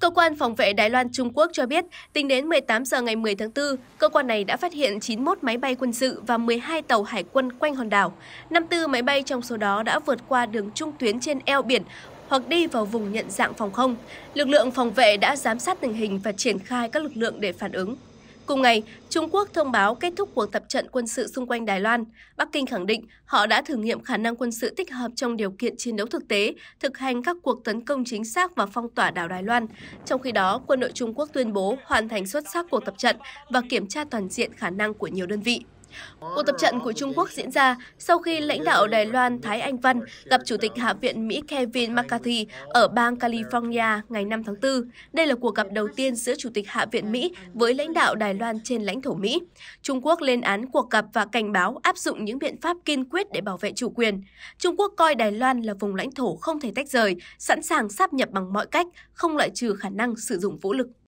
Cơ quan phòng vệ Đài Loan Trung Quốc cho biết, tính đến 18 giờ ngày 10 tháng 4, cơ quan này đã phát hiện 91 máy bay quân sự và 12 tàu hải quân quanh hòn đảo. 54 máy bay trong số đó đã vượt qua đường trung tuyến trên eo biển hoặc đi vào vùng nhận dạng phòng không. Lực lượng phòng vệ đã giám sát tình hình và triển khai các lực lượng để phản ứng. Cùng ngày, Trung Quốc thông báo kết thúc cuộc tập trận quân sự xung quanh Đài Loan. Bắc Kinh khẳng định họ đã thử nghiệm khả năng quân sự tích hợp trong điều kiện chiến đấu thực tế, thực hành các cuộc tấn công chính xác và phong tỏa đảo Đài Loan. Trong khi đó, quân đội Trung Quốc tuyên bố hoàn thành xuất sắc cuộc tập trận và kiểm tra toàn diện khả năng của nhiều đơn vị. Cuộc tập trận của Trung Quốc diễn ra sau khi lãnh đạo Đài Loan Thái Anh Văn gặp Chủ tịch Hạ viện Mỹ Kevin McCarthy ở bang California ngày 5 tháng 4. Đây là cuộc gặp đầu tiên giữa Chủ tịch Hạ viện Mỹ với lãnh đạo Đài Loan trên lãnh thổ Mỹ. Trung Quốc lên án cuộc gặp và cảnh báo áp dụng những biện pháp kiên quyết để bảo vệ chủ quyền. Trung Quốc coi Đài Loan là vùng lãnh thổ không thể tách rời, sẵn sàng sáp nhập bằng mọi cách, không loại trừ khả năng sử dụng vũ lực.